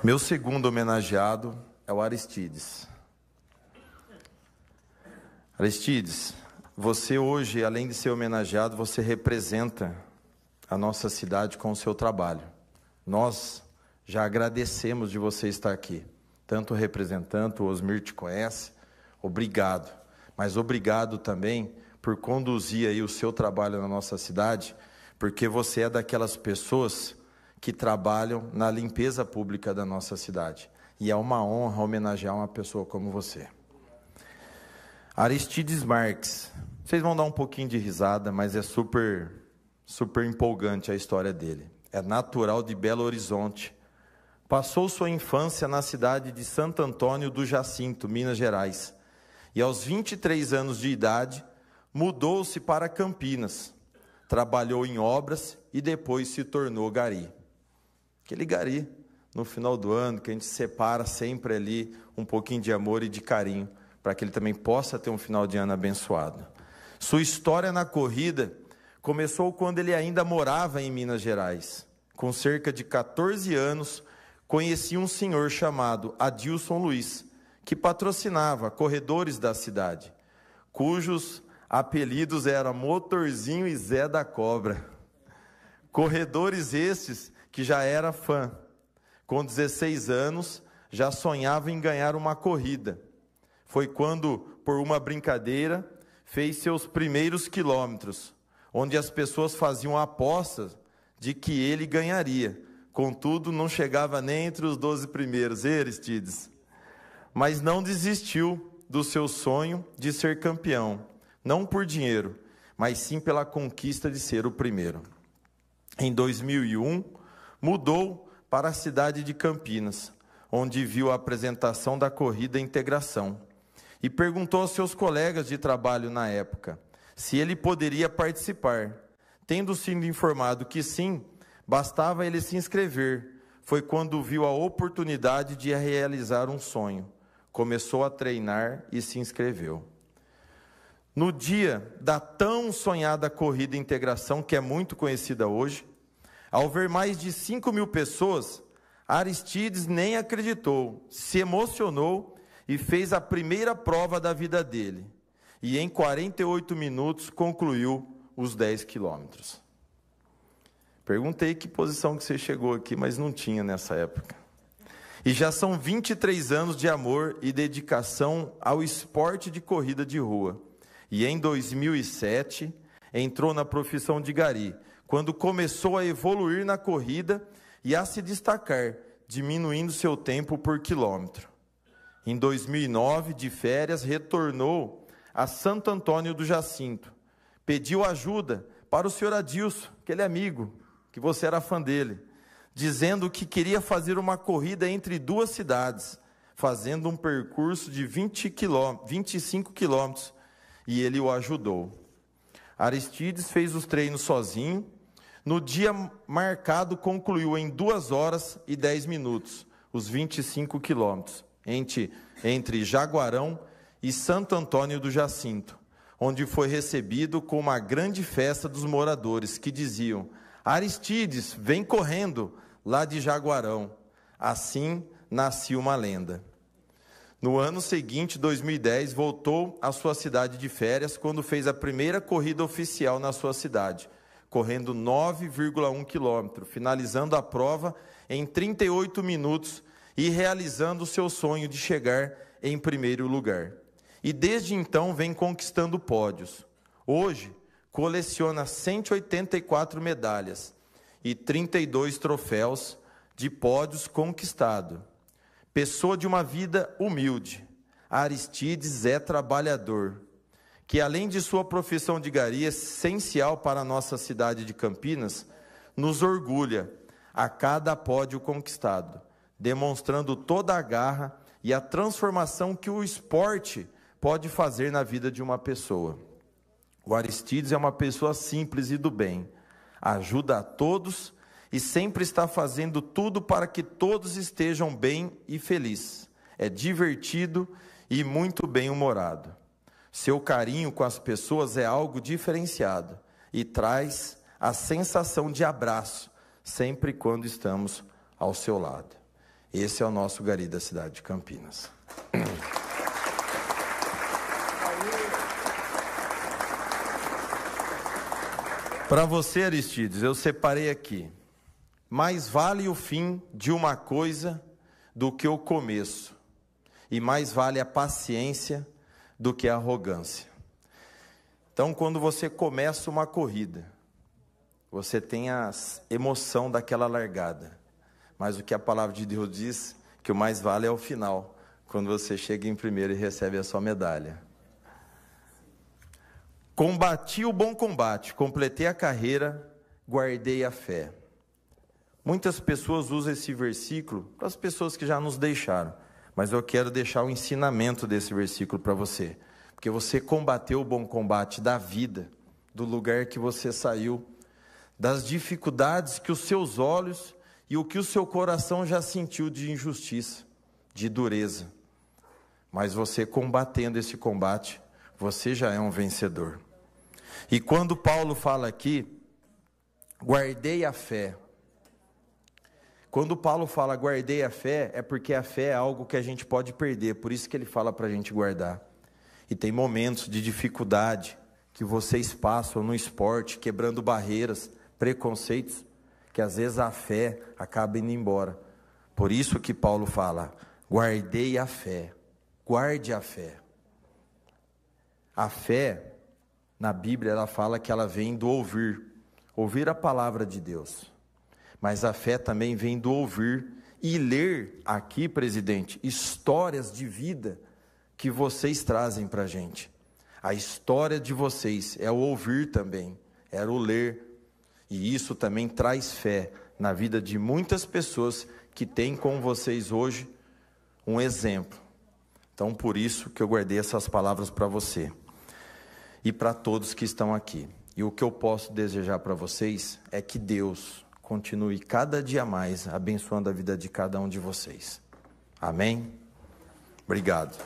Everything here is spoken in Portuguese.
Meu segundo homenageado é o Aristides. Aristides, você hoje, além de ser homenageado, você representa a nossa cidade com o seu trabalho. Nós já agradecemos de você estar aqui. Tanto o representante, o Osmir te conhece. Obrigado. Mas obrigado também por conduzir aí o seu trabalho na nossa cidade, porque você é daquelas pessoas que trabalham na limpeza pública da nossa cidade. E é uma honra homenagear uma pessoa como você. Aristides Marx. Vocês vão dar um pouquinho de risada, mas é super super empolgante a história dele. É natural de Belo Horizonte. Passou sua infância na cidade de Santo Antônio do Jacinto, Minas Gerais. E aos 23 anos de idade, mudou-se para Campinas. Trabalhou em obras e depois se tornou gari. Aquele gari no final do ano, que a gente separa sempre ali um pouquinho de amor e de carinho, para que ele também possa ter um final de ano abençoado. Sua história na corrida começou quando ele ainda morava em Minas Gerais. Com cerca de 14 anos, conheci um senhor chamado Adilson Luiz, que patrocinava corredores da cidade, cujos apelidos eram Motorzinho e Zé da Cobra. Corredores esses que já era fã. Com 16 anos, já sonhava em ganhar uma corrida. Foi quando, por uma brincadeira, fez seus primeiros quilômetros, onde as pessoas faziam apostas de que ele ganharia. Contudo, não chegava nem entre os 12 primeiros, Aristides. Mas não desistiu do seu sonho de ser campeão, não por dinheiro, mas sim pela conquista de ser o primeiro. Em 2001, mudou para a cidade de Campinas, onde viu a apresentação da corrida Integração e perguntou aos seus colegas de trabalho na época se ele poderia participar. Tendo sido informado que sim, bastava ele se inscrever. Foi quando viu a oportunidade de realizar um sonho. Começou a treinar e se inscreveu. No dia da tão sonhada corrida integração, que é muito conhecida hoje, ao ver mais de 5 mil pessoas, Aristides nem acreditou, se emocionou e fez a primeira prova da vida dele. E em 48 minutos concluiu os 10 quilômetros. Perguntei que posição que você chegou aqui, mas não tinha nessa época. E já são 23 anos de amor e dedicação ao esporte de corrida de rua. E em 2007 entrou na profissão de gari, quando começou a evoluir na corrida e a se destacar, diminuindo seu tempo por quilômetro. Em 2009, de férias, retornou a Santo Antônio do Jacinto. Pediu ajuda para o senhor Adilson, aquele amigo que você era fã dele, dizendo que queria fazer uma corrida entre duas cidades, fazendo um percurso de 20 25 quilômetros, e ele o ajudou. Aristides fez os treinos sozinho no dia marcado, concluiu em 2 horas e 10 minutos os 25 quilômetros entre, entre Jaguarão e Santo Antônio do Jacinto, onde foi recebido com uma grande festa dos moradores que diziam: Aristides, vem correndo lá de Jaguarão. Assim nascia uma lenda. No ano seguinte, 2010, voltou à sua cidade de férias quando fez a primeira corrida oficial na sua cidade correndo 9,1 quilômetro, finalizando a prova em 38 minutos e realizando o seu sonho de chegar em primeiro lugar. E desde então vem conquistando pódios. Hoje, coleciona 184 medalhas e 32 troféus de pódios conquistado. Pessoa de uma vida humilde, Aristides é trabalhador, que além de sua profissão de gari essencial para a nossa cidade de Campinas, nos orgulha a cada pódio conquistado, demonstrando toda a garra e a transformação que o esporte pode fazer na vida de uma pessoa. O Aristides é uma pessoa simples e do bem, ajuda a todos e sempre está fazendo tudo para que todos estejam bem e felizes. É divertido e muito bem humorado. Seu carinho com as pessoas é algo diferenciado e traz a sensação de abraço sempre quando estamos ao seu lado. Esse é o nosso Gari da cidade de Campinas. Para você, Aristides, eu separei aqui. Mais vale o fim de uma coisa do que o começo, e mais vale a paciência do que a arrogância. Então, quando você começa uma corrida, você tem a emoção daquela largada, mas o que a palavra de Deus diz que o mais vale é o final, quando você chega em primeiro e recebe a sua medalha. Combati o bom combate, completei a carreira, guardei a fé. Muitas pessoas usam esse versículo para as pessoas que já nos deixaram. Mas eu quero deixar o ensinamento desse versículo para você, porque você combateu o bom combate da vida, do lugar que você saiu, das dificuldades que os seus olhos e o que o seu coração já sentiu de injustiça, de dureza. Mas você combatendo esse combate, você já é um vencedor. E quando Paulo fala aqui, guardei a fé, quando Paulo fala guardei a fé, é porque a fé é algo que a gente pode perder, por isso que ele fala para a gente guardar. E tem momentos de dificuldade que vocês passam no esporte, quebrando barreiras, preconceitos, que às vezes a fé acaba indo embora. Por isso que Paulo fala: guardei a fé, guarde a fé. A fé, na Bíblia, ela fala que ela vem do ouvir ouvir a palavra de Deus. Mas a fé também vem do ouvir e ler aqui, presidente, histórias de vida que vocês trazem para a gente. A história de vocês é o ouvir também, é o ler. E isso também traz fé na vida de muitas pessoas que têm com vocês hoje um exemplo. Então, por isso que eu guardei essas palavras para você e para todos que estão aqui. E o que eu posso desejar para vocês é que Deus, continue cada dia mais abençoando a vida de cada um de vocês. Amém? Obrigado.